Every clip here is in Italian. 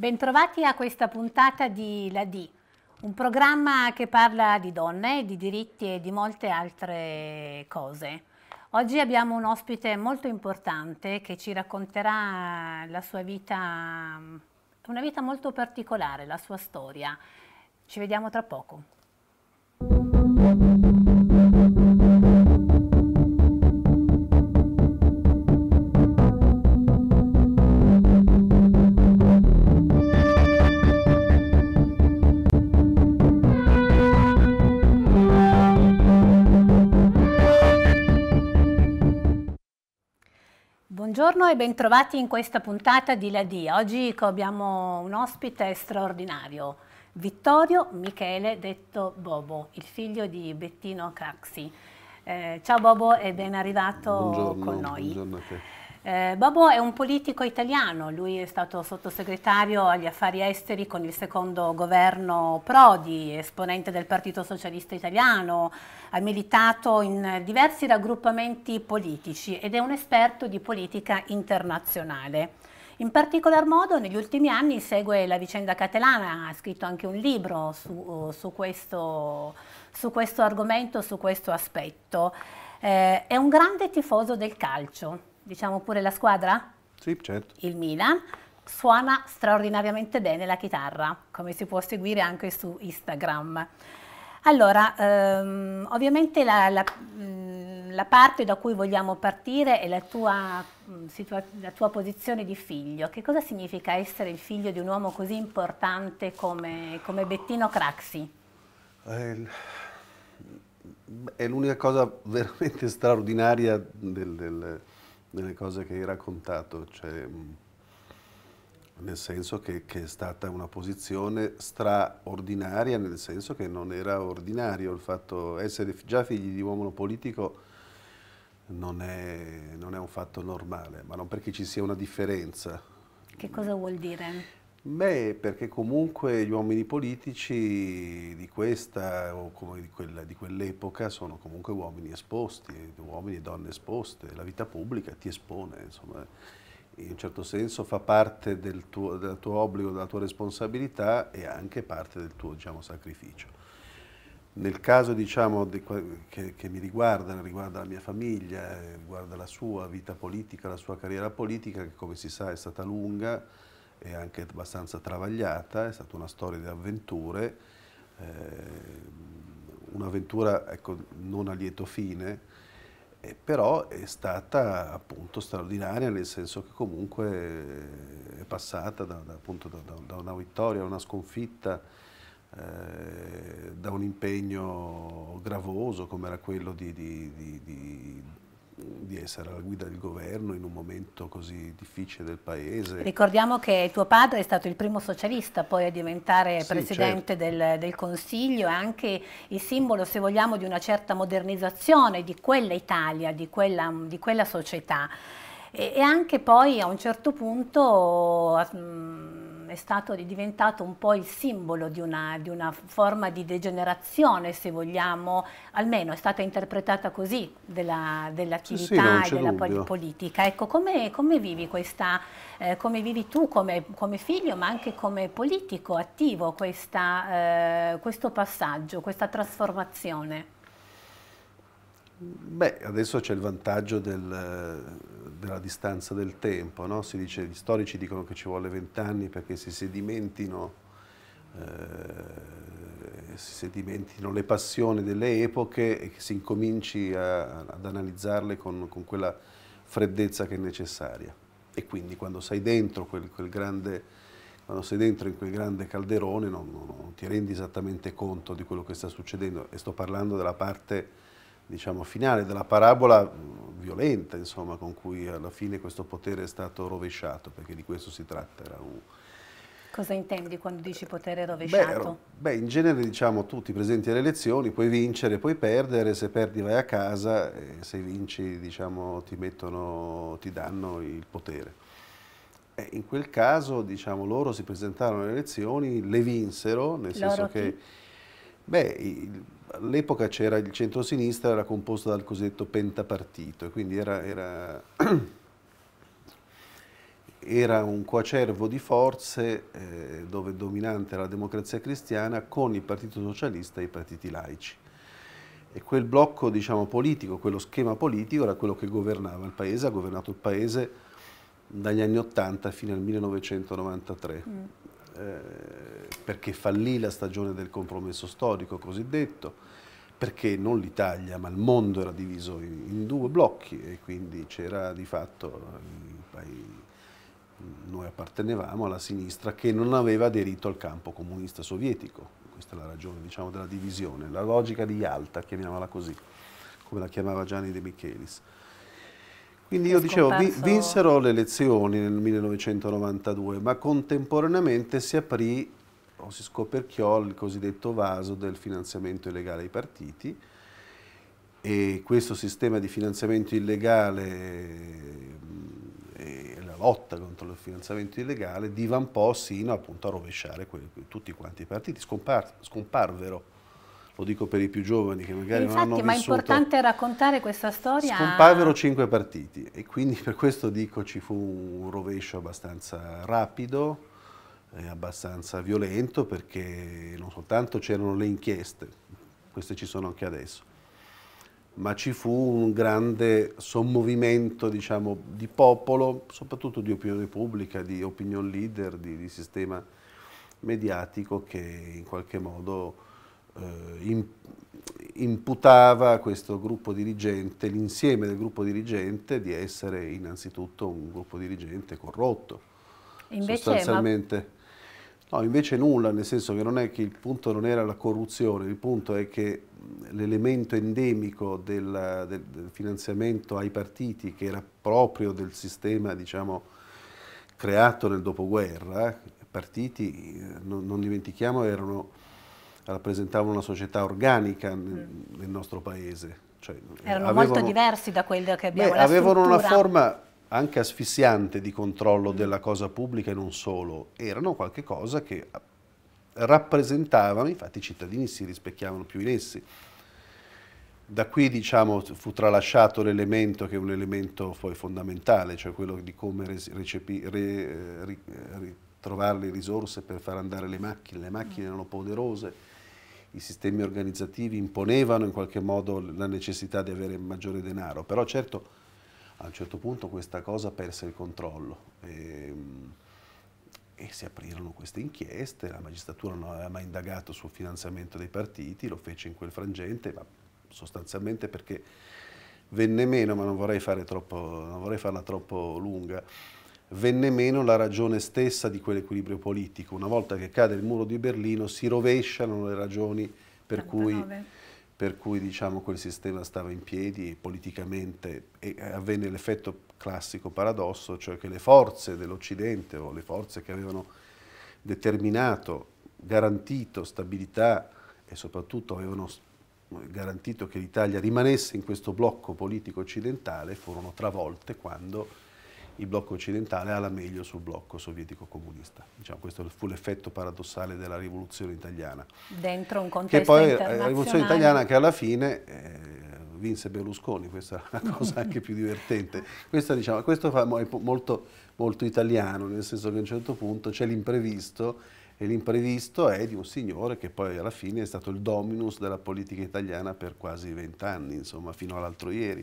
Bentrovati a questa puntata di La D, un programma che parla di donne, di diritti e di molte altre cose. Oggi abbiamo un ospite molto importante che ci racconterà la sua vita, una vita molto particolare, la sua storia. Ci vediamo tra poco. Buongiorno e bentrovati in questa puntata di La Dia. Oggi abbiamo un ospite straordinario, Vittorio Michele detto Bobo, il figlio di Bettino Craxi. Eh, ciao Bobo e ben arrivato buongiorno, con noi. Buongiorno a te. Eh, Bobo è un politico italiano, lui è stato sottosegretario agli affari esteri con il secondo governo Prodi, esponente del Partito Socialista Italiano, ha militato in diversi raggruppamenti politici ed è un esperto di politica internazionale. In particolar modo negli ultimi anni segue la vicenda catalana, ha scritto anche un libro su, eh, su, questo, su questo, argomento, su questo aspetto. Eh, è un grande tifoso del calcio, diciamo pure la squadra? Sì, certo. Il Milan suona straordinariamente bene la chitarra, come si può seguire anche su Instagram. Allora, ehm, ovviamente la, la, mm, la, parte da cui vogliamo partire è la tua, mm, la tua, posizione di figlio. Che cosa significa essere il figlio di un uomo così importante come, come Bettino Craxi? Eh, è l'unica cosa veramente straordinaria del, del nelle cose che hai raccontato, cioè, mm, nel senso che, che, è stata una posizione straordinaria, nel senso che non era ordinario il fatto essere già figli di uomo politico non è, non è un fatto normale, ma non perché ci sia una differenza. Che cosa vuol dire? Beh, perché comunque gli uomini politici di questa o di, quell'epoca sono comunque uomini esposti, uomini e donne esposte, la vita pubblica ti espone, insomma, in un certo senso fa parte del tuo, del tuo obbligo, della tua responsabilità e anche parte del tuo diciamo, sacrificio. Nel caso diciamo, di, che, che mi riguarda, riguarda la mia famiglia, riguarda la sua vita politica, la sua carriera politica, che come si sa è stata lunga, e anche abbastanza travagliata, è stata una storia di avventure, eh, un'avventura ecco, non a lieto fine, eh, però è stata appunto straordinaria nel senso che comunque è passata da, da, appunto, da, da una vittoria a una sconfitta, eh, da un impegno gravoso come era quello di, di, di, di di essere alla guida del governo in un momento così difficile del paese. Ricordiamo che tuo padre è stato il primo socialista poi a diventare sì, presidente certo. del, del, Consiglio, è anche il simbolo, se vogliamo, di una certa modernizzazione di quella Italia, di quella, di quella società. E, e, anche poi a un certo punto... Mh, mm, è stato diventato un po' il simbolo di una, di una, forma di degenerazione, se vogliamo, almeno è stata interpretata così dell'attività sì, sì, e della dubbio. politica. Ecco, come, come vivi questa, eh, come vivi tu come, come, figlio, ma anche come politico attivo questa, eh, questo passaggio, questa trasformazione? Beh, adesso c'è il vantaggio del, della distanza del tempo, no? dice, gli storici dicono che ci vuole vent'anni perché si sedimentino, eh, si sedimentino, le passioni delle epoche e che si incominci a, ad analizzarle con, con, quella freddezza che è necessaria. E quindi quando sei dentro quel, quel grande quando sei dentro in quel grande calderone non, non, non, ti rendi esattamente conto di quello che sta succedendo e sto parlando della parte diciamo, finale della parabola mm, violenta, insomma, con cui alla fine questo potere è stato rovesciato, perché di questo si tratta. Era Un... Cosa intendi quando dici potere rovesciato? Beh, beh, in genere diciamo tutti presenti alle elezioni, puoi vincere, puoi perdere, se perdi vai a casa, e se vinci diciamo, ti, mettono, ti danno il potere. Eh, in quel caso diciamo, loro si presentarono alle elezioni, le vinsero, nel loro senso chi? che Beh, all'epoca c'era il centro-sinistra, era composto dal cosiddetto pentapartito, e quindi era, era, era, un coacervo di forze eh, dove dominante era la democrazia cristiana con il Partito Socialista e i partiti laici. E quel blocco diciamo, politico, quello schema politico era quello che governava il paese, ha governato il paese dagli anni 80 fino al 1993. Mm eh, perché fallì la stagione del compromesso storico cosiddetto, perché non l'Italia ma il mondo era diviso in, in due blocchi e quindi c'era di fatto eh, noi appartenevamo alla sinistra che non aveva aderito al campo comunista sovietico, questa è la ragione diciamo, della divisione, la logica di Yalta, chiamiamola così, come la chiamava Gianni De Michelis. Quindi io dicevo, scompenso... vinsero le elezioni nel 1992, ma contemporaneamente si aprì o si scoperchiò il cosiddetto vaso del finanziamento illegale ai partiti e questo sistema di finanziamento illegale eh, e la lotta contro il finanziamento illegale divampò sino appunto a rovesciare tutti quanti i partiti, Scompar scomparvero lo dico per i più giovani che magari Infatti, non hanno ma vissuto. ma è importante raccontare questa storia. Scomparvero cinque partiti e quindi per questo dico ci fu un rovescio abbastanza rapido, e abbastanza violento perché non soltanto c'erano le inchieste, queste ci sono anche adesso, ma ci fu un grande sommovimento diciamo, di popolo, soprattutto di opinione pubblica, di opinion leader, di, di sistema mediatico che in qualche modo eh, in, imputava a questo gruppo dirigente, l'insieme del gruppo dirigente, di essere innanzitutto un gruppo dirigente corrotto. Invece, sostanzialmente. Ma... No, invece nulla, nel senso che non è che il punto non era la corruzione, il punto è che l'elemento endemico della, del, del, finanziamento ai partiti, che era proprio del sistema, diciamo, creato nel dopoguerra, eh, partiti, eh, non, non dimentichiamo, erano rappresentavano una società organica nel, nel nostro paese. Cioè, Erano avevano, molto diversi da quello che abbiamo beh, Avevano struttura. una forma anche asfissiante di controllo della cosa pubblica e non solo, erano qualcosa che rappresentavano, infatti i cittadini si rispecchiavano più in essi. Da qui diciamo, fu tralasciato l'elemento che è un elemento poi fondamentale, cioè quello di come recepi, re, eh, eh, ritrovare le risorse per far andare le macchine. Le macchine erano poderose, i sistemi organizzativi imponevano in qualche modo la necessità di avere maggiore denaro, però certo a un certo punto questa cosa perse il controllo e, ehm, e si aprirono queste inchieste, la magistratura non aveva mai indagato sul finanziamento dei partiti, lo fece in quel frangente, ma sostanzialmente perché venne meno, ma non vorrei, troppo, non vorrei farla troppo lunga, venne meno la ragione stessa di quell'equilibrio politico. Una volta che cade il muro di Berlino si rovesciano le ragioni per cui, per cui diciamo, quel sistema stava in piedi politicamente e avvenne l'effetto classico paradosso, cioè che le forze dell'Occidente o le forze che avevano determinato, garantito stabilità e soprattutto avevano garantito che l'Italia rimanesse in questo blocco politico occidentale furono travolte quando il blocco occidentale ha la meglio sul blocco sovietico-comunista. Diciamo, questo fu l'effetto paradossale della rivoluzione italiana. Dentro un contesto Che poi eh, la rivoluzione italiana che alla fine... Eh, vinse Berlusconi, questa è la cosa anche più divertente. Questa, diciamo, questo è molto, molto italiano, nel senso che a un certo punto c'è l'imprevisto e l'imprevisto è di un signore che poi alla fine è stato il dominus della politica italiana per quasi vent'anni, insomma, fino all'altro ieri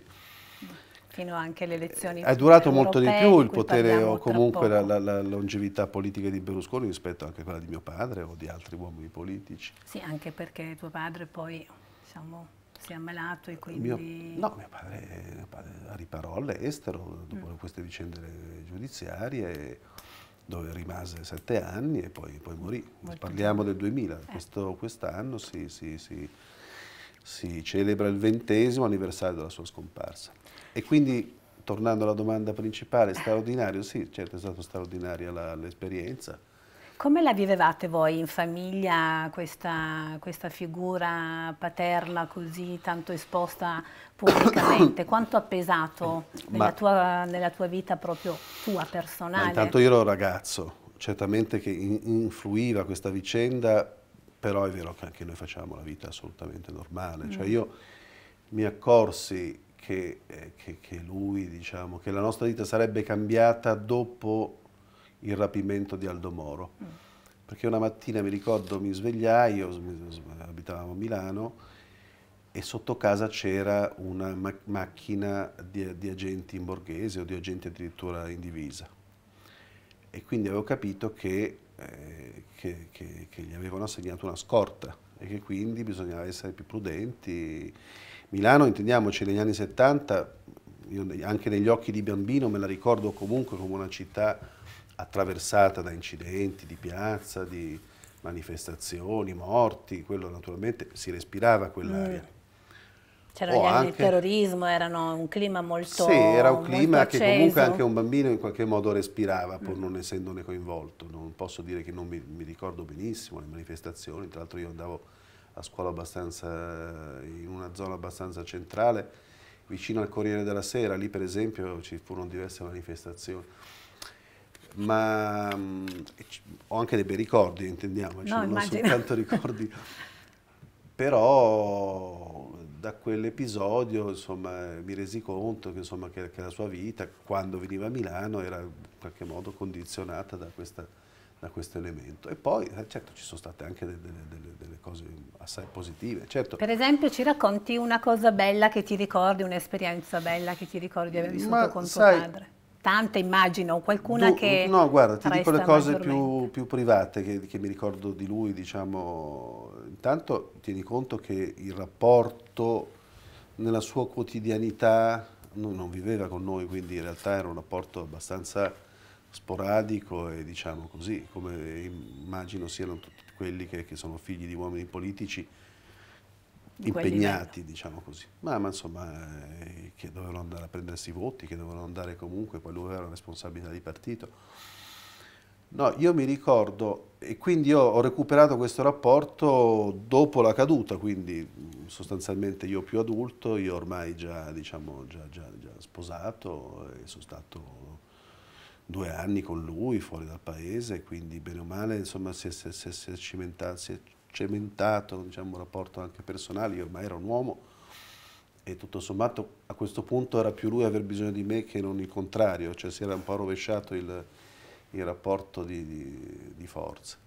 fino anche alle elezioni È durato europee, molto di più il potere o comunque la, la, la, longevità politica di Berlusconi rispetto anche a quella di mio padre o di altri uomini politici. Sì, anche perché tuo padre poi diciamo, si è ammalato e eh, quindi... Mio, no, mio padre, mio padre a riparò all'estero dopo mm. queste vicende giudiziarie dove rimase sette anni e poi, poi morì. Molto Parliamo del 2000, eh. quest'anno quest si, si, si celebra il ventesimo anniversario della sua scomparsa. E quindi, tornando alla domanda principale, straordinario, sì, certo è stata straordinaria l'esperienza. Come la vivevate voi in famiglia questa, questa, figura paterna così tanto esposta pubblicamente? Quanto ha pesato nella, ma, tua, nella tua, vita proprio tua, personale? intanto io ero ragazzo, certamente che in, influiva questa vicenda, però è vero che anche noi facciamo la vita assolutamente normale. Cioè mm. Cioè io mi accorsi che, eh, che, che lui, diciamo, che la nostra vita sarebbe cambiata dopo il rapimento di Aldo Moro. Mm. Perché una mattina mi ricordo mi svegliai, io abitavamo a Milano, e sotto casa c'era una ma macchina di, di agenti in borghese o di agenti addirittura in divisa. E quindi avevo capito che eh, che, che, che, gli avevano assegnato una scorta e che quindi bisognava essere più prudenti Milano, intendiamoci, negli anni 70, anche negli occhi di bambino me la ricordo comunque come una città attraversata da incidenti di piazza, di manifestazioni, morti, quello naturalmente si respirava quell'aria. Mm. C'erano gli anni anche... del terrorismo, erano un clima molto Sì, era un clima che acceso. comunque anche un bambino in qualche modo respirava, pur mm. non essendone coinvolto. Non posso dire che non mi, mi ricordo benissimo le manifestazioni, tra l'altro io andavo a scuola abbastanza, in una zona abbastanza centrale, vicino al Corriere della Sera, lì per esempio ci furono diverse manifestazioni. Ma mh, mm, ho anche dei bei ricordi, intendiamoci, no, non immagino. ho soltanto ricordi. Però da quell'episodio mi resi conto che, insomma, che, che la sua vita, quando veniva a Milano, era in qualche modo condizionata da questa da questo elemento. E poi, eh, certo, ci sono state anche delle, delle, delle cose assai positive. Certo. Per esempio, ci racconti una cosa bella che ti ricordi, un'esperienza bella che ti ricordi di aver vissuto Ma, con sai, tuo padre? Tante immagino, qualcuna du, che... No, guarda, ti dico le cose più, più, private che, che, mi ricordo di lui, diciamo, intanto tieni conto che il rapporto nella sua quotidianità, non, non viveva con noi, quindi in realtà era un rapporto abbastanza sporadico e diciamo così, come immagino siano tutti quelli che, che sono figli di uomini politici impegnati, diciamo così. Ma, ma insomma, eh, che dovevano andare a prendersi i voti, che dovevano andare comunque, poi lui aveva la responsabilità di partito. No, io mi ricordo, e quindi io ho recuperato questo rapporto dopo la caduta, quindi mm, sostanzialmente io più adulto, io ormai già, diciamo, già, già, già sposato, sono stato due anni con lui fuori dal paese, quindi bene o male insomma, si, è, si, è, si, è cimentato, si è cementato diciamo, un rapporto anche personale, io ormai ero un uomo e tutto sommato a questo punto era più lui aver bisogno di me che non il contrario, cioè si era un po' rovesciato il, il rapporto di, di, di forza.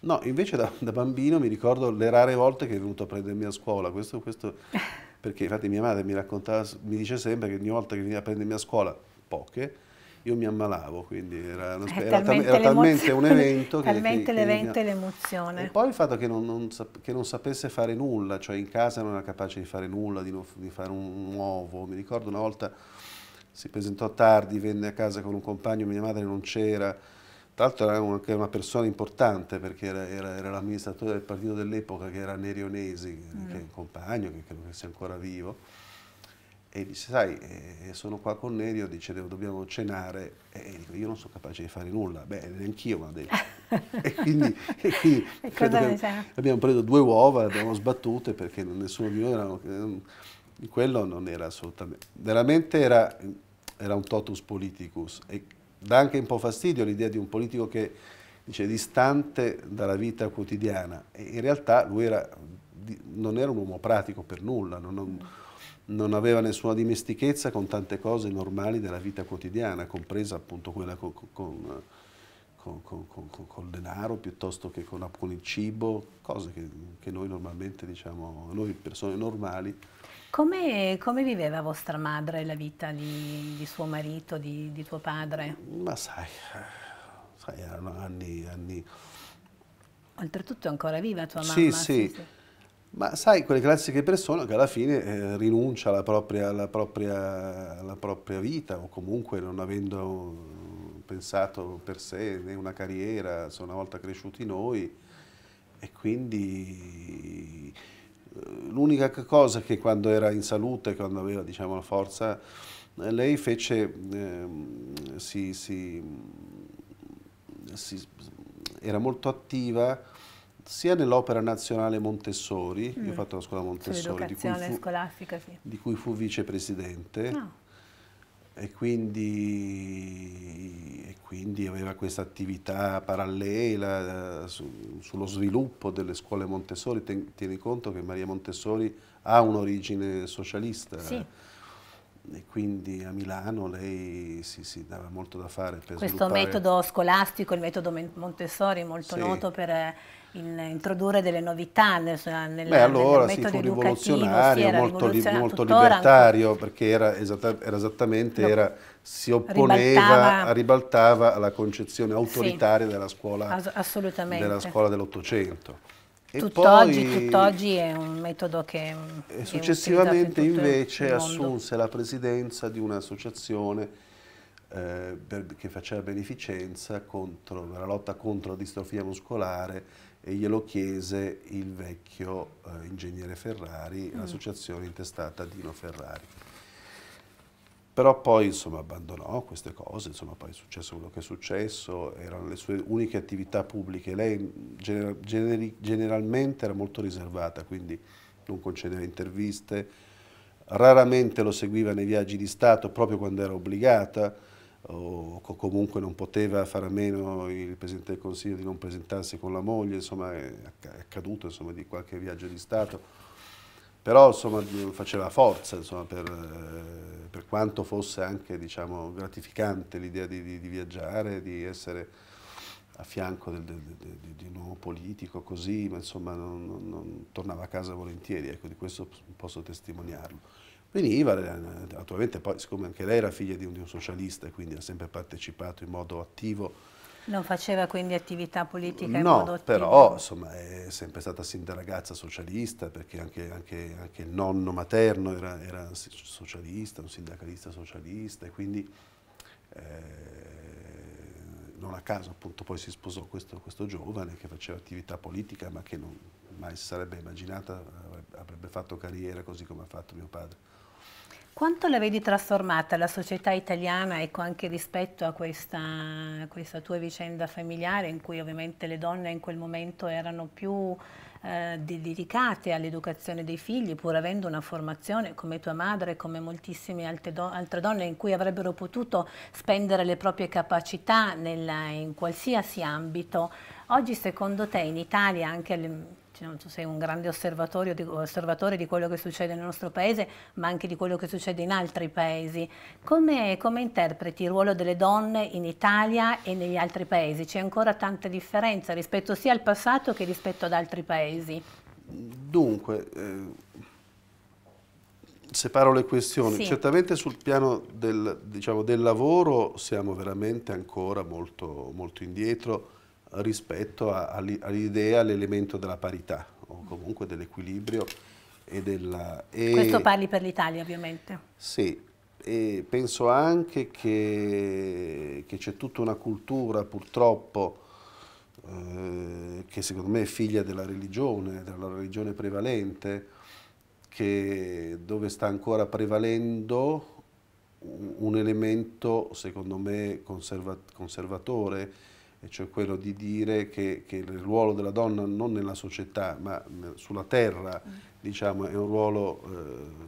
No, invece da, da, bambino mi ricordo le rare volte che è venuto a prendermi a scuola, questo, questo perché infatti mia madre mi raccontava, mi dice sempre che ogni volta che veniva a prendermi a scuola, poche, io mi ammalavo, quindi era, una, era, talmente, era talmente un evento. Che, talmente l'evento e l'emozione. E poi il fatto che non, non, che non, sapesse fare nulla, cioè in casa non era capace di fare nulla, di, non, di fare un, un uovo. Mi ricordo una volta si presentò tardi, venne a casa con un compagno, mia madre non c'era. Tra l'altro era anche una persona importante perché era, era, era l'amministratore del partito dell'epoca che era Nerionesi, mm. che è un compagno, che credo che sia ancora vivo e dice sai eh, sono qua con Nerio dice dobbiamo cenare e dico io non sono capace di fare nulla beh neanch'io mi ha detto e quindi, e quindi e abbiamo, abbiamo preso due uova le abbiamo sbattute perché nessuno di noi era mm, quello non era assolutamente veramente era, era un totus politicus e dà anche un po' fastidio l'idea di un politico che dice distante dalla vita quotidiana e in realtà lui era, non era un uomo pratico per nulla non, non, non aveva nessuna dimestichezza con tante cose normali della vita quotidiana, compresa appunto quella con, con, con, con il denaro piuttosto che con, il cibo, cose che, che, noi normalmente diciamo, noi persone normali. Come, come, viveva vostra madre la vita di, di suo marito, di, di, tuo padre? Ma sai, sai erano anni, anni... Oltretutto è ancora viva tua mamma? Sì, sì. sì ma sai quelle classiche persone che alla fine eh, rinuncia alla propria, alla, propria, alla propria, vita o comunque non avendo pensato per sé né una carriera, sono una volta cresciuti noi e quindi eh, l'unica cosa che quando era in salute, quando aveva diciamo, la forza, eh, lei fece, eh, si, si, si, era molto attiva sia nell'Opera Nazionale Montessori, mm. io ho mm. fatto la scuola Montessori, di cui, fu, sì. di cui, fu, vicepresidente, no. Ah. e, quindi, e, quindi, aveva questa attività parallela eh, su, sullo sviluppo delle scuole Montessori. Ten, tieni conto che Maria Montessori ha un'origine socialista. Sì e quindi a Milano lei si, si dava molto da fare per Questo sviluppare... metodo scolastico, il metodo Montessori, molto sì. noto per eh, in, introdurre delle novità nel, nel, Beh, allora, nel metodo sì, rivoluzionario, sì, era molto, li, molto libertario, ancora... perché era, esatta, era esattamente, no. era, si opponeva, ribaltava, ribaltava alla concezione autoritaria sì, della scuola dell'Ottocento. Tutt'oggi, poi, tutt'oggi è un metodo che... È successivamente in invece assunse la presidenza di un'associazione eh, che faceva beneficenza contro, nella lotta contro la distrofia muscolare e glielo chiese il vecchio eh, ingegnere Ferrari, mm. l'associazione intestata Dino Ferrari però poi insomma, abbandonò queste cose, insomma, poi è successo quello che è successo, erano le sue uniche attività pubbliche, lei gener generalmente era molto riservata, quindi non concedeva interviste, raramente lo seguiva nei viaggi di Stato proprio quando era obbligata o comunque non poteva fare a meno il Presidente del Consiglio di non presentarsi con la moglie, insomma è accaduto insomma, di qualche viaggio di Stato, però insomma, faceva forza insomma, per... Eh, per quanto fosse anche diciamo, gratificante l'idea di, di, di, viaggiare, di essere a fianco del, del, del, di un uomo politico così, ma insomma non, non, non tornava a casa volentieri, ecco, di questo posso testimoniarlo. Veniva, eh, naturalmente poi, siccome anche lei era figlia di un, di un socialista, quindi ha sempre partecipato in modo attivo non faceva quindi attività politica? No, però insomma, è sempre stata sin da ragazza socialista, perché anche, anche, anche il nonno materno era, era, socialista, un sindacalista socialista, e quindi eh, non a caso appunto poi si sposò questo, questo giovane che faceva attività politica, ma che non mai si sarebbe immaginata avrebbe fatto carriera così come ha fatto mio padre. Quanto la vedi trasformata la società italiana, ecco, anche rispetto a questa, questa, tua vicenda familiare, in cui ovviamente le donne in quel momento erano più eh, dedicate all'educazione dei figli, pur avendo una formazione come tua madre, e come moltissime altre, do altre donne, in cui avrebbero potuto spendere le proprie capacità nella, in qualsiasi ambito. Oggi secondo te in Italia, anche tu cioè, sei un grande osservatore di, osservatore di quello che succede nel nostro paese, ma anche di quello che succede in altri paesi. Come, come interpreti il ruolo delle donne in Italia e negli altri paesi? C'è ancora tanta differenza rispetto sia al passato che rispetto ad altri paesi? Dunque, eh, separo le questioni. Sì. Certamente sul piano del, diciamo, del, lavoro siamo veramente ancora molto, molto indietro rispetto all'idea, all'elemento della parità o comunque dell'equilibrio e della... E Questo parli per l'Italia ovviamente. Sì, e penso anche che, che c'è tutta una cultura purtroppo eh, che secondo me è figlia della religione, della religione prevalente, che, dove sta ancora prevalendo un, elemento secondo me conserva, conservatore e cioè quello di dire che, che, il ruolo della donna non nella società ma sulla terra mm. diciamo, è un ruolo eh,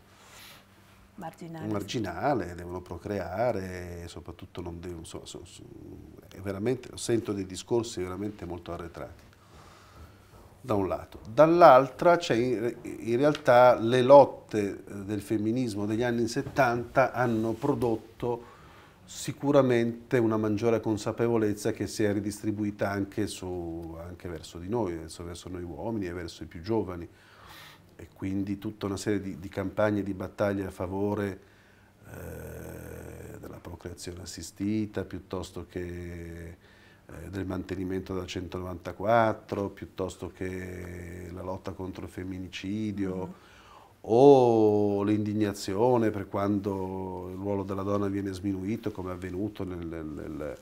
marginale. marginale. devono procreare, e soprattutto non devono, so, so, so, sento dei discorsi veramente molto arretrati da un lato. Dall'altra c'è in, realtà le lotte eh, del femminismo degli anni 70 hanno prodotto sicuramente una maggiore consapevolezza che si è ridistribuita anche, su, anche verso di noi, verso, verso, noi uomini e verso i più giovani. E quindi tutta una serie di, di campagne di battaglie a favore eh, della procreazione assistita, piuttosto che eh, del mantenimento della 194, piuttosto che la lotta contro il femminicidio. Mm -hmm o l'indignazione per quando il ruolo della donna viene sminuito, come è avvenuto nel, nel,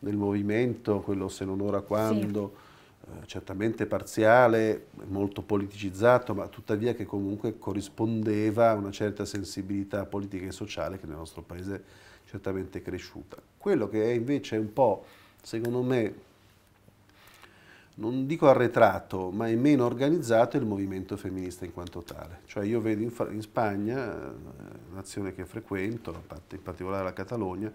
nel movimento, quello se non ora quando, sì. eh, certamente parziale, molto politicizzato, ma tuttavia che comunque corrispondeva a una certa sensibilità politica e sociale che nel nostro paese certamente è cresciuta. Quello che è invece un po', secondo me, non dico arretrato, ma è meno organizzato il movimento femminista in quanto tale. Cioè io vedo in, in Spagna, eh, nazione che frequento, in particolare la Catalogna,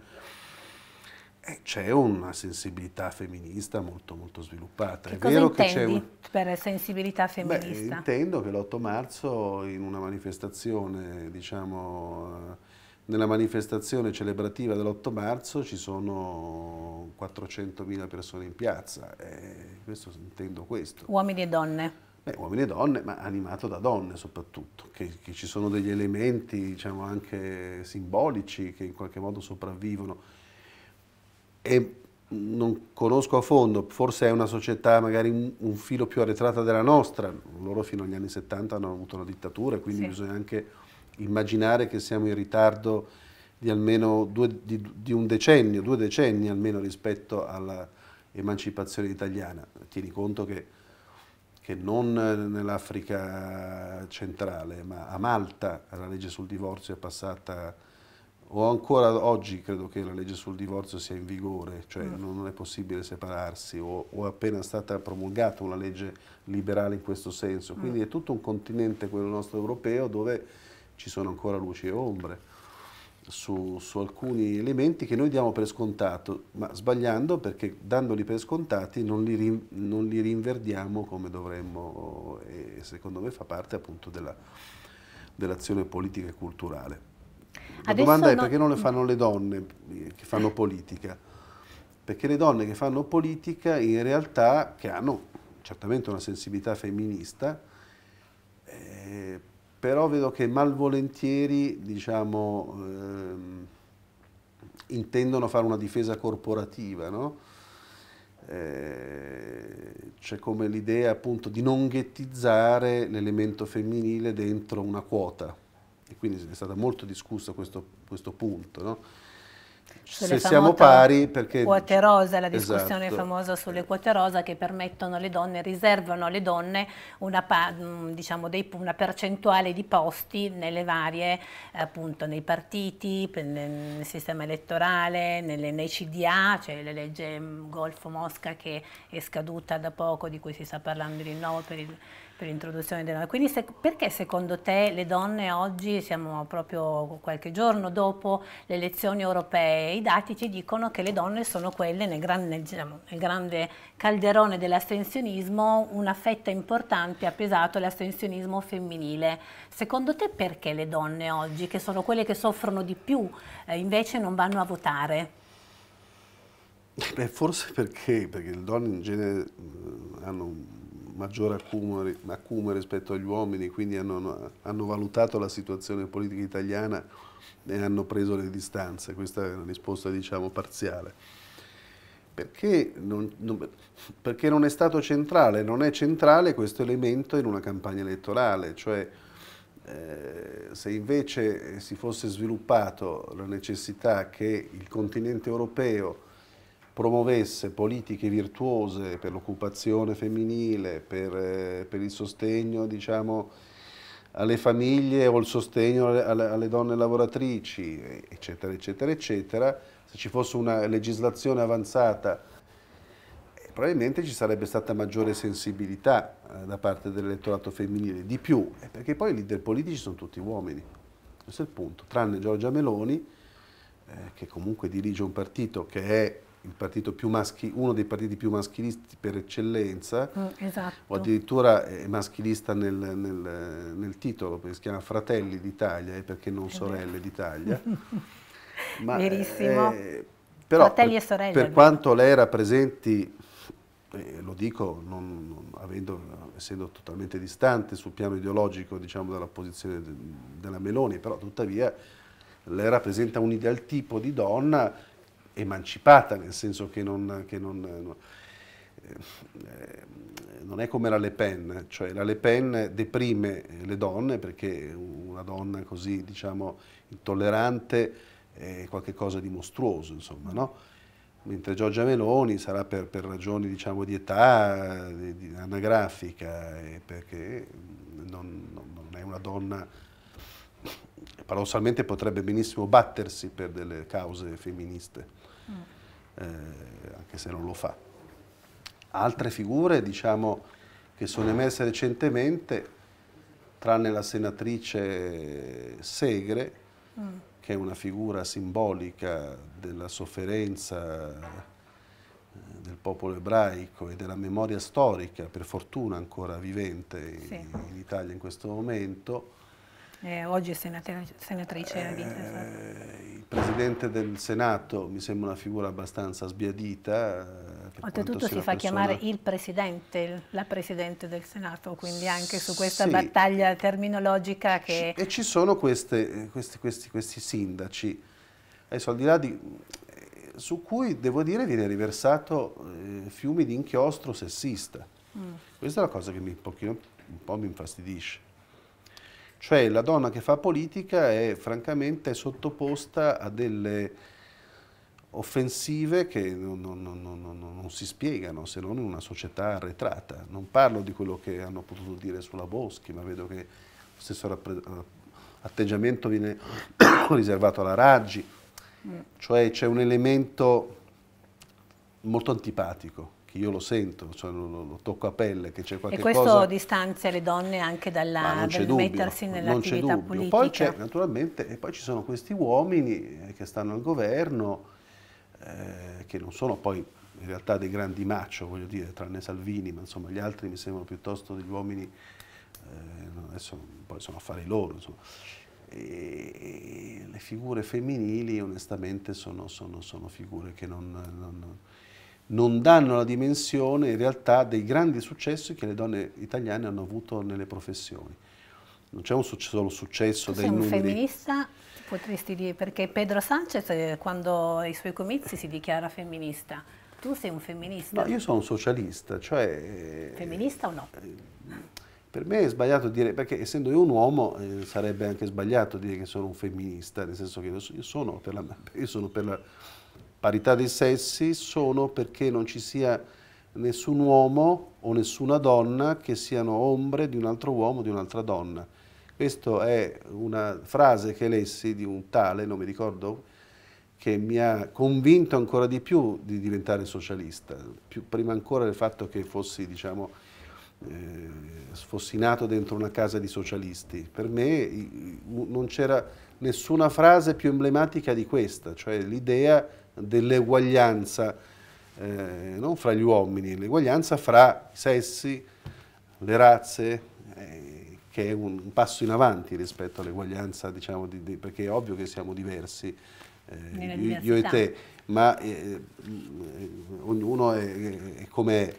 eh, c'è una sensibilità femminista molto, molto sviluppata. Che è vero che c'è per sensibilità femminista? Beh, intendo che l'8 marzo in una manifestazione, diciamo, eh, nella manifestazione celebrativa dell'8 marzo ci sono 400.000 persone in piazza, eh, questo, intendo questo. Uomini e donne. Beh, uomini e donne, ma animato da donne soprattutto, che, che ci sono degli elementi diciamo, anche simbolici che in qualche modo sopravvivono. E non conosco a fondo, forse è una società magari un, un filo più arretrata della nostra, loro fino agli anni 70 hanno avuto la dittatura, quindi sì. bisogna anche immaginare che siamo in ritardo di almeno due, di, di un decennio, due decenni almeno rispetto all'emancipazione italiana. Tieni conto che, che non nell'Africa centrale, ma a Malta la legge sul divorzio è passata, o ancora oggi credo che la legge sul divorzio sia in vigore, cioè mm. non è possibile separarsi, o, o, è appena stata promulgata una legge liberale in questo senso. Quindi mm. è tutto un continente, quello nostro europeo, dove ci sono ancora luci e ombre su, su, alcuni elementi che noi diamo per scontato, ma sbagliando perché dandoli per scontati non li, rin, non li rinverdiamo come dovremmo e secondo me fa parte appunto dell'azione politica e culturale. La Adesso domanda è no... perché non le fanno le donne che fanno politica? Perché le donne che fanno politica in realtà, che hanno certamente una sensibilità femminista, eh, però vedo che malvolentieri diciamo, ehm, intendono fare una difesa corporativa, no? eh, c'è come l'idea appunto di non ghettizzare l'elemento femminile dentro una quota e quindi è stato molto discusso questo, questo punto. No? se siamo pari perché... Quote rosa, la discussione esatto. famosa sulle quote rosa che permettono alle donne, riservano alle donne una, mm, diciamo, dei, una percentuale di posti nelle varie, appunto nei partiti, nel sistema elettorale, nelle, nei CDA, cioè la legge mm, Golfo-Mosca che è scaduta da poco, di cui si sta parlando di nuovo per il per l'introduzione delle donne. Quindi se, perché secondo te le donne oggi, siamo proprio qualche giorno dopo le elezioni europee, i dati ci dicono che le donne sono quelle nel grande, diciamo, nel grande calderone dell'astensionismo, una fetta importante ha pesato l'astensionismo femminile. Secondo te perché le donne oggi, che sono quelle che soffrono di più, eh, invece non vanno a votare? Beh, forse perché, perché le donne in genere mm, hanno maggiore accumulo rispetto agli uomini, quindi hanno, hanno, valutato la situazione politica italiana e hanno preso le distanze. Questa è una risposta diciamo parziale. Perché non, non, perché non è stato centrale, non è centrale questo elemento in una campagna elettorale, cioè eh, se invece si fosse sviluppato la necessità che il continente europeo promuovesse politiche virtuose per l'occupazione femminile, per, eh, per, il sostegno diciamo, alle famiglie o il sostegno alle, alle, donne lavoratrici, eccetera, eccetera, eccetera, se ci fosse una legislazione avanzata, eh, probabilmente ci sarebbe stata maggiore sensibilità eh, da parte dell'elettorato femminile, di più, perché poi i leader politici sono tutti uomini, questo è il punto, tranne Giorgia Meloni, eh, che comunque dirige un partito che è maschi, uno dei partiti più maschilisti per eccellenza, mm, esatto. o addirittura è maschilista nel, nel, nel titolo, perché si chiama Fratelli d'Italia e eh, perché non Sorelle d'Italia. Ma, Verissimo. Eh, però, Fratelli e sorelle. Per, quanto lei rappresenti, eh, lo dico non, non, avendo, essendo totalmente distante sul piano ideologico diciamo, dalla posizione de, della Meloni, però tuttavia lei rappresenta un ideal tipo di donna emancipata, nel senso che non, che non, eh, no, eh, non è come la Le Pen, cioè la Le Pen deprime le donne perché una donna così diciamo intollerante è qualcosa di mostruoso, insomma, no? mentre Giorgia Meloni sarà per, per ragioni diciamo, di età, di, di anagrafica, eh, perché non, non, è una donna, paradossalmente potrebbe benissimo battersi per delle cause femministe eh, anche se non lo fa. Altre figure, diciamo, che sono emerse recentemente, tranne la senatrice Segre, mm. che è una figura simbolica della sofferenza eh, del popolo ebraico e della memoria storica, per fortuna ancora vivente sì. in Italia in questo momento, eh, oggi è senatrice, senatrice eh, a vita. Eh, esatto. il presidente del Senato mi sembra una figura abbastanza sbiadita. Eh, Oltretutto si fa persona... chiamare il presidente, la presidente del Senato, quindi anche su questa sì. battaglia terminologica che... E ci sono queste, eh, questi, questi, questi sindaci, adesso al di là di, su cui devo dire viene riversato eh, fiumi di inchiostro sessista. Mm. Questa è la cosa che mi, un, pochino, un po' mi infastidisce. Cioè la donna che fa politica è francamente sottoposta a delle offensive che non, non, non, non, si spiegano se non in una società arretrata. Non parlo di quello che hanno potuto dire sulla Boschi, ma vedo che lo stesso atteggiamento viene riservato alla Raggi, mm. cioè c'è un elemento molto antipatico io lo sento, cioè lo, lo, lo, tocco a pelle che c'è qualche cosa. E questo cosa... distanzia le donne anche dalla, dal dubbio, mettersi nell'attività politica. Poi c'è naturalmente, e poi ci sono questi uomini eh, che stanno al governo, eh, che non sono poi in realtà dei grandi macho, voglio dire, tranne Salvini, ma insomma gli altri mi sembrano piuttosto degli uomini, eh, adesso poi sono affari loro, insomma. E, e le figure femminili onestamente sono, sono, sono figure che non, non non danno la dimensione in realtà dei grandi successi che le donne italiane hanno avuto nelle professioni. Non c'è un successo, solo successo tu dei numeri. Sei un femminista, potresti dire, perché Pedro Sanchez eh, quando i suoi comizi si dichiara femminista. Tu sei un femminista? No, io sono un socialista, cioè... Eh, femminista o no? Eh, per me è sbagliato dire, perché essendo io un uomo eh, sarebbe anche sbagliato dire che sono un femminista, nel senso che io sono per la, io sono per la parità dei sessi sono perché non ci sia nessun uomo o nessuna donna che siano ombre di un altro uomo o di un'altra donna. Questa è una frase che lessi di un tale, non mi ricordo, che mi ha convinto ancora di più di diventare socialista, più, prima ancora del fatto che fossi, diciamo, eh, fossi nato dentro una casa di socialisti. Per me non c'era nessuna frase più emblematica di questa, cioè l'idea dell'eguaglianza eh, non fra gli uomini, l'eguaglianza fra i sessi, le razze, eh, che è un passo in avanti rispetto all'eguaglianza, diciamo, di, di, perché è ovvio che siamo diversi, eh, io, io, e te, ma eh, ognuno è, è come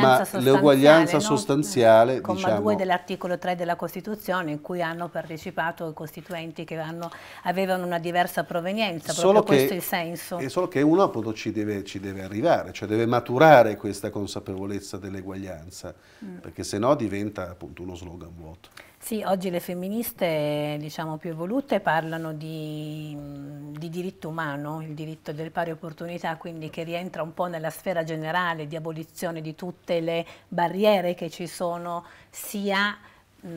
ma sostanziale, l'uguaglianza sostanziale... Eh, comma diciamo, 2 dell'articolo 3 della Costituzione in cui hanno partecipato i costituenti che hanno, avevano una diversa provenienza, solo che, questo è il senso. E solo che uno appunto ci deve, ci deve arrivare, cioè deve maturare questa consapevolezza dell'eguaglianza, mm. perché se no diventa appunto uno slogan vuoto. Sì, oggi le femministe diciamo, più evolute parlano di, di, diritto umano, il diritto delle pari opportunità, quindi che rientra un po' nella sfera generale di abolizione di tutte le barriere che ci sono sia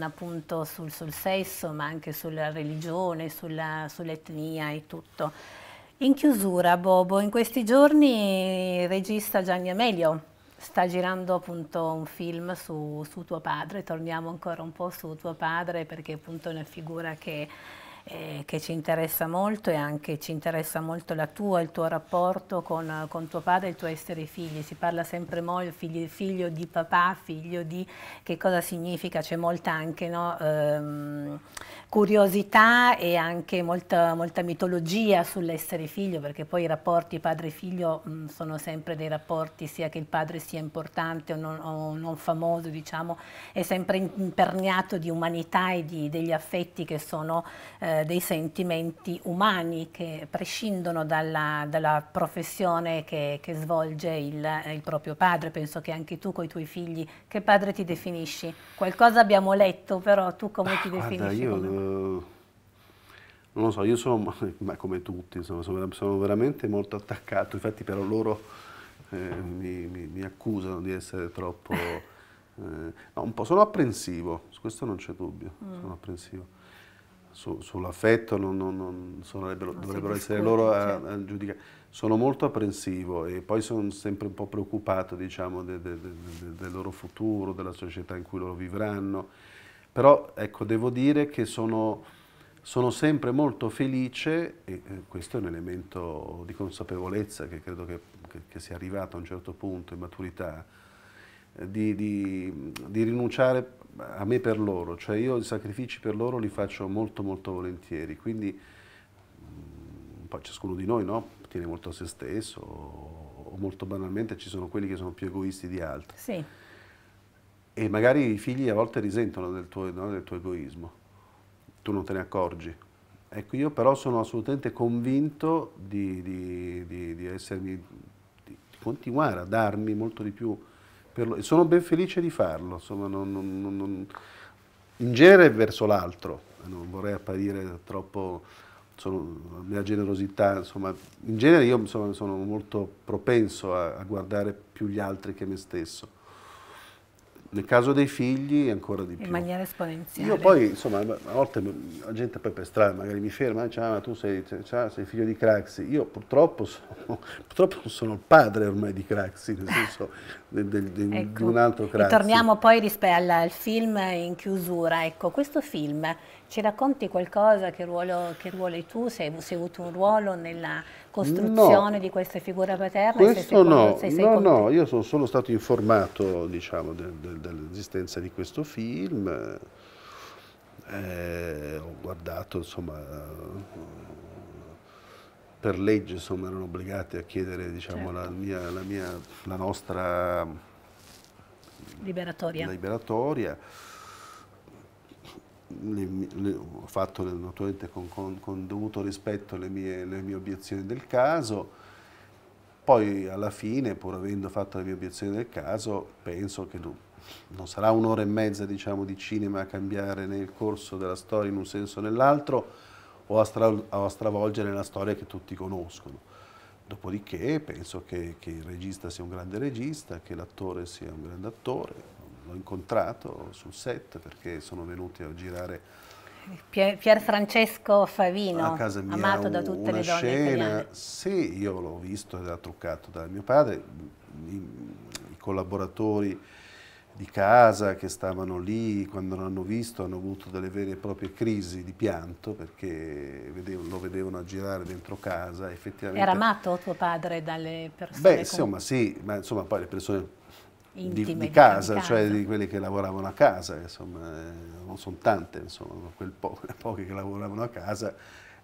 appunto sul, sul sesso ma anche sulla religione, sull'etnia e tutto. In chiusura, Bobo, in questi giorni regista Gianni Amelio Sta girando appunto un film su, su tuo padre, torniamo ancora un po' su tuo padre perché appunto è una figura che eh, che ci interessa molto e anche ci interessa molto la tua, il tuo rapporto con, con tuo padre e il tuo essere figli. Si parla sempre molto figlio, figlio, di papà, figlio di che cosa significa, c'è molta anche no, ehm, curiosità e anche molta, molta mitologia sull'essere figlio, perché poi i rapporti padre-figlio mm, sono sempre dei rapporti, sia che il padre sia importante o non, o non famoso, diciamo, è sempre imperniato di umanità e di, degli affetti che sono... Eh, dei sentimenti umani che prescindono dalla, dalla professione che, che svolge il, il, proprio padre. Penso che anche tu con i tuoi figli, che padre ti definisci? Qualcosa abbiamo letto, però tu come ah, ti guarda, definisci? Io, uh, non lo so, io sono, ma come tutti, insomma, sono, sono veramente molto attaccato, infatti però loro eh, mi, mi, mi accusano di essere troppo... Eh, no, un po', sono apprensivo, su questo non c'è dubbio, mm. sono apprensivo su, sull'affetto, non, non, non sarebbero, no, dovrebbero ah, essere loro a, a, certo. giudicare. Sono molto apprensivo e poi sono sempre un po' preoccupato diciamo, de, de, de, del loro futuro, della società in cui loro vivranno. Però ecco, devo dire che sono, sono sempre molto felice e eh, questo è un elemento di consapevolezza che credo che, che, che sia arrivato a un certo punto in maturità di, di, di rinunciare a me per loro, cioè io i sacrifici per loro li faccio molto molto volentieri, quindi mm, poi ciascuno di noi no? tiene molto a se stesso o, molto banalmente ci sono quelli che sono più egoisti di altri. Sì. E magari i figli a volte risentono del tuo, no? del tuo egoismo, tu non te ne accorgi. Ecco, io però sono assolutamente convinto di, di, di, di essermi, continuare a darmi molto di più lo, sono ben felice di farlo, insomma, non, non, non, in genere verso l'altro, eh, non vorrei apparire troppo, sono, la mia generosità, insomma, in genere io insomma, sono molto propenso a, a guardare più gli altri che me stesso. Nel caso dei figli ancora di più. In maniera esponenziale. Io poi, insomma, a volte la gente poi per strada magari mi ferma dice, ah, ma tu sei, cioè, sei, figlio di Craxi. Io purtroppo sono, purtroppo sono il padre ormai di Craxi, nel senso de, de, de, ecco. di un altro Craxi. E torniamo poi al, al, film in chiusura. Ecco, questo film ci racconti qualcosa, che ruolo, che ruolo hai tu, Sei, hai, avuto un ruolo nella costruzione no, di questa figura paterna? Questo sei no, sei, sei no, no, io sono solo stato informato diciamo, de, de, dell'esistenza di questo film, eh, ho guardato insomma per legge insomma, erano obbligati a chiedere diciamo, certo. la, mia, la, mia, la, nostra liberatoria. liberatoria ho fatto naturalmente con, con, con, dovuto rispetto le mie, le mie obiezioni del caso, poi alla fine, pur avendo fatto le mie obiezioni del caso, penso che non, non sarà un'ora e mezza diciamo, di cinema a cambiare nel corso della storia in un senso o nell'altro o a, stra, o a stravolgere la storia che tutti conoscono. Dopodiché penso che, che il regista sia un grande regista, che l'attore sia un grande attore, l'ho incontrato sul set perché sono venuti a girare Pier, Pier Francesco Favino, a casa mia, amato da tutte le donne scena, Sì, io l'ho visto ed era truccato da mio padre, i, i collaboratori di casa che stavano lì, quando l'hanno visto hanno avuto delle vere e proprie crisi di pianto perché vedevano, lo vedevano a girare dentro casa. Effettivamente... Era amato tuo padre dalle persone? Beh, insomma, sì, ma insomma poi le persone Intime, di, di, casa, di, cioè di quelli che lavoravano a casa, insomma, eh, non sono tante, insomma, quel po poche che lavoravano a casa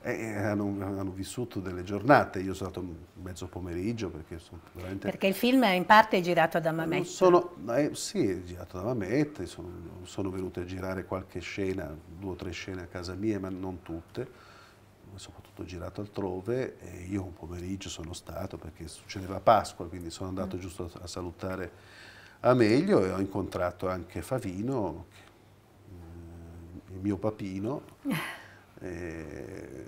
e hanno, hanno, vissuto delle giornate. Io sono stato mezzo pomeriggio perché sono veramente. Perché il film in parte è girato da Mamet. Sono, eh, sì, è girato da Mamet. Sono, sono venute a girare qualche scena, due o tre scene a casa mia, ma non tutte soprattutto girato altrove e io un pomeriggio sono stato perché succedeva Pasqua quindi sono andato mm. giusto a salutare a meglio e ho incontrato anche Favino, eh, il mio papino, e,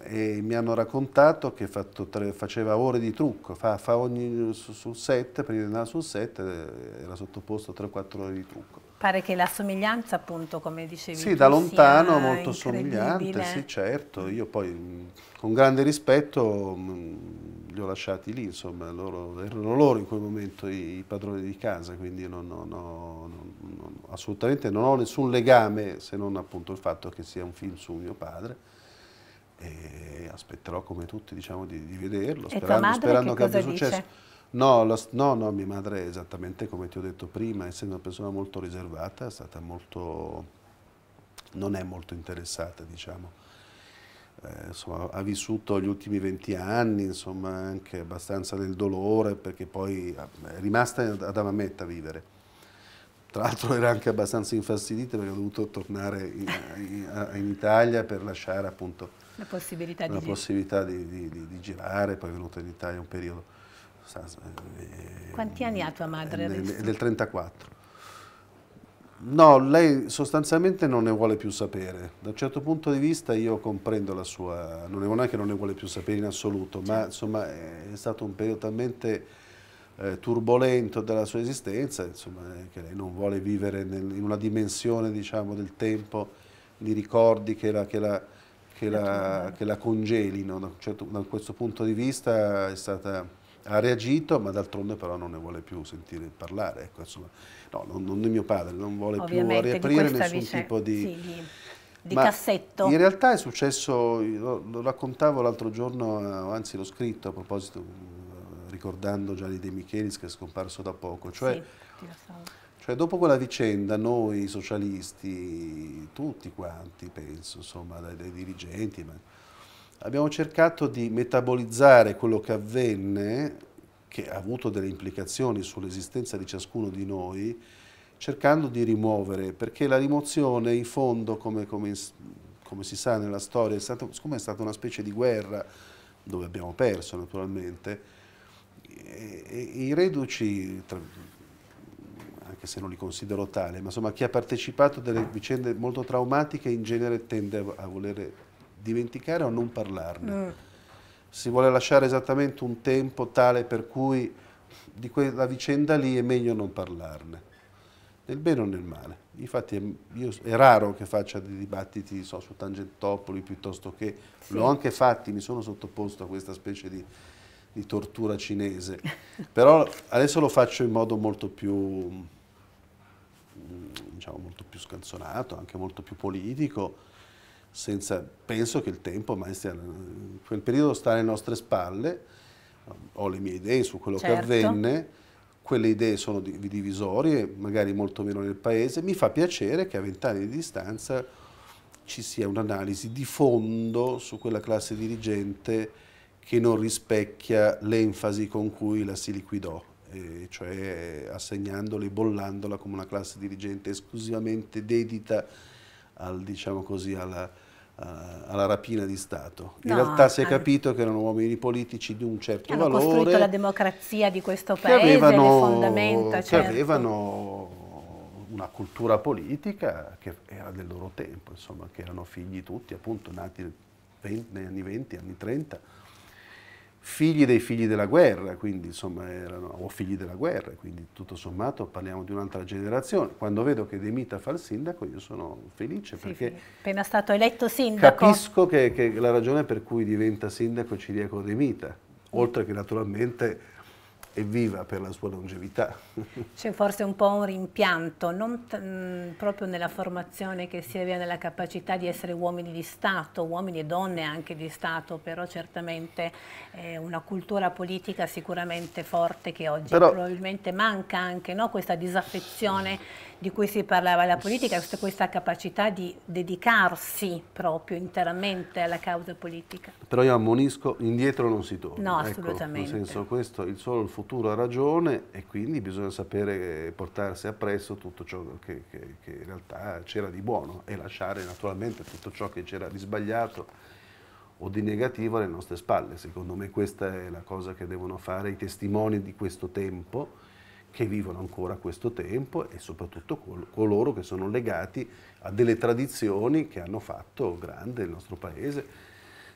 e mi hanno raccontato che tre, faceva ore di trucco, fa, fa ogni, sul set, prima di andare sul set eh, era sottoposto 3-4 ore di trucco. Pare che la somiglianza appunto, come dicevi Sì, tu, da lontano molto somigliante, sì certo, io poi mm, con grande rispetto mm, li ho lasciati lì, insomma, loro, erano loro in quel momento i, i padroni di casa, quindi non, non, non, assolutamente non ho nessun legame se non appunto il fatto che sia un film su mio padre e aspetterò come tutti diciamo, di, di, vederlo, sperando, sperando che abbia dice? successo. No, la, no, no, mia madre esattamente come ti ho detto prima, essendo una persona molto riservata, è stata molto, non è molto interessata, diciamo. Eh, insomma, ha vissuto gli ultimi 20 anni, insomma, anche abbastanza del dolore, perché poi eh, è rimasta ad Amametta a vivere. Tra l'altro era anche abbastanza infastidita perché ha dovuto tornare in, in, in, Italia per lasciare appunto la possibilità, la di, possibilità di, di, di girare, poi è venuta in Italia un periodo. Eh, Quanti anni ha tua madre adesso? Del, 34. No, lei sostanzialmente non ne vuole più sapere. Da un certo punto di vista io comprendo la sua... Non è che non ne vuole più sapere in assoluto, ma certo. insomma è stato un periodo talmente eh, turbolento della sua esistenza, insomma, eh, che lei non vuole vivere nel, in una dimensione diciamo, del tempo, di ricordi che la, che la, che la, che la congelino. Da, certo, da questo punto di vista è stata ha reagito, ma d'altronde però non ne vuole più sentire parlare. Ecco, insomma, no, non, non mio padre, non vuole Ovviamente, più riaprire nessun vice, tipo di... Sì, di, di cassetto. In realtà è successo, lo, lo raccontavo l'altro giorno, eh, anzi l'ho scritto a proposito, eh, ricordando Gianni De Michelis che è scomparso da poco, cioè, sì, cioè dopo quella vicenda noi socialisti, tutti quanti penso, insomma, dai, dai dirigenti, ma, abbiamo cercato di metabolizzare quello che avvenne, che ha avuto delle implicazioni sull'esistenza di ciascuno di noi, cercando di rimuovere, perché la rimozione in fondo, come, come, come si sa nella storia, è stata, siccome è stata una specie di guerra, dove abbiamo perso naturalmente, e, e, i reduci, tra, anche se non li considero tale, ma insomma chi ha partecipato a delle vicende molto traumatiche in genere tende a, a volere dimenticare o non parlarne. Mm. Si vuole lasciare esattamente un tempo tale per cui di quella vicenda lì è meglio non parlarne, nel bene o nel male. Infatti è, io, è raro che faccia dei dibattiti so, su Tangentopoli piuttosto che, sì. l'ho anche fatti, mi sono sottoposto a questa specie di, di tortura cinese, però adesso lo faccio in modo molto più, mm, diciamo, molto più scanzonato, anche molto più politico, senza, penso che il tempo ormai stia, quel periodo sta alle nostre spalle, ho le mie idee su quello certo. che avvenne, quelle idee sono divisorie, magari molto meno nel paese, mi fa piacere che a vent'anni di distanza ci sia un'analisi di fondo su quella classe dirigente che non rispecchia l'enfasi con cui la si liquidò, cioè assegnandola e bollandola come una classe dirigente esclusivamente dedita al, diciamo così, alla, eh, alla rapina di Stato. In no, realtà si è capito che erano uomini politici di un certo hanno valore. Hanno costruito la democrazia di questo paese, avevano, le fondamenta. Che certo. avevano una cultura politica che era del loro tempo, insomma, che erano figli tutti, appunto, nati 20, negli anni 20, anni 30 figli dei figli della guerra, quindi insomma erano, o figli della guerra, quindi tutto sommato parliamo di un'altra generazione. Quando vedo che De Mita fa il sindaco io sono felice sì, perché... Sì. Appena stato eletto sindaco. Capisco che, che la ragione per cui diventa sindaco Ciriaco De Mita, oltre che naturalmente viva per la sua longevità. C'è forse un po' un rimpianto, non mh, mm, proprio nella formazione che si avvia nella capacità di essere uomini di Stato, uomini e donne anche di Stato, però certamente eh, una cultura politica sicuramente forte che oggi però, probabilmente manca anche, no? questa disaffezione di cui si parlava la politica, questa capacità di dedicarsi proprio interamente alla causa politica. Però io ammonisco, indietro non si torna. No, assolutamente. Ecco, nel senso questo, il solo il futuro futuro ha ragione e quindi bisogna sapere eh, portarsi appresso tutto ciò che, che, che in realtà c'era di buono e lasciare naturalmente tutto ciò che c'era di sbagliato o di negativo alle nostre spalle. Secondo me questa è la cosa che devono fare i testimoni di questo tempo, che vivono ancora questo tempo e soprattutto col coloro che sono legati a delle tradizioni che hanno fatto grande il nostro paese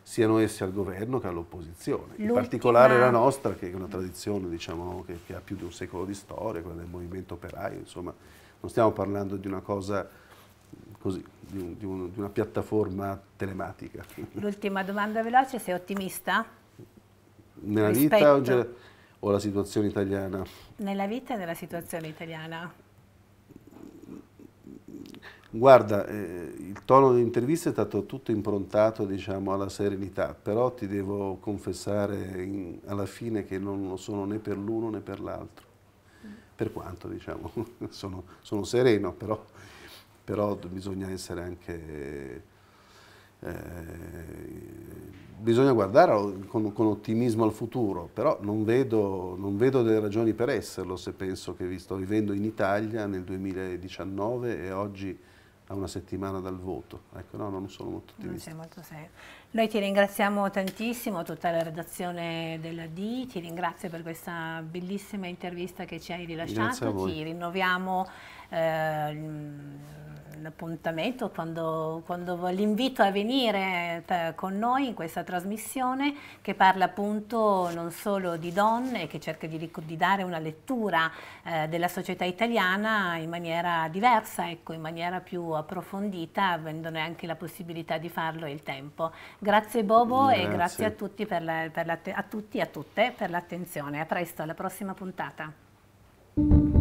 siano essi al governo che all'opposizione, in particolare la nostra che è una tradizione diciamo, che, che, ha più di un secolo di storia, quella del movimento operaio, insomma non stiamo parlando di una cosa così, di, un, di, un, di una piattaforma telematica. L'ultima domanda veloce, sei ottimista? Nella Rispetto. vita o, o la situazione italiana? Nella vita e nella situazione italiana. Guarda, eh, il tono dell'intervista è stato tutto improntato diciamo, alla serenità, però ti devo confessare in, alla fine che non lo sono né per l'uno né per l'altro, mm. per quanto diciamo, sono, sono, sereno, però, però, bisogna essere anche... Eh, bisogna guardare con, con, ottimismo al futuro, però non vedo, non vedo, delle ragioni per esserlo se penso che vi sto vivendo in Italia nel 2019 e oggi a una settimana dal voto. Ecco, no, non sono molto ottimista. molto serio. Noi ti ringraziamo tantissimo, tutta la redazione della D, ti ringrazio per questa bellissima intervista che ci hai rilasciato, ti rinnoviamo eh, l'appuntamento, quando, quando l'invito a venire eh, con noi in questa trasmissione che parla appunto non solo di donne, che cerca di, di dare una lettura eh, della società italiana in maniera diversa, ecco, in maniera più approfondita, avendone anche la possibilità di farlo e il tempo. Grazie Bobo grazie. e grazie a tutti, per la, per la, a tutti e a tutte per l'attenzione. A presto, alla prossima puntata.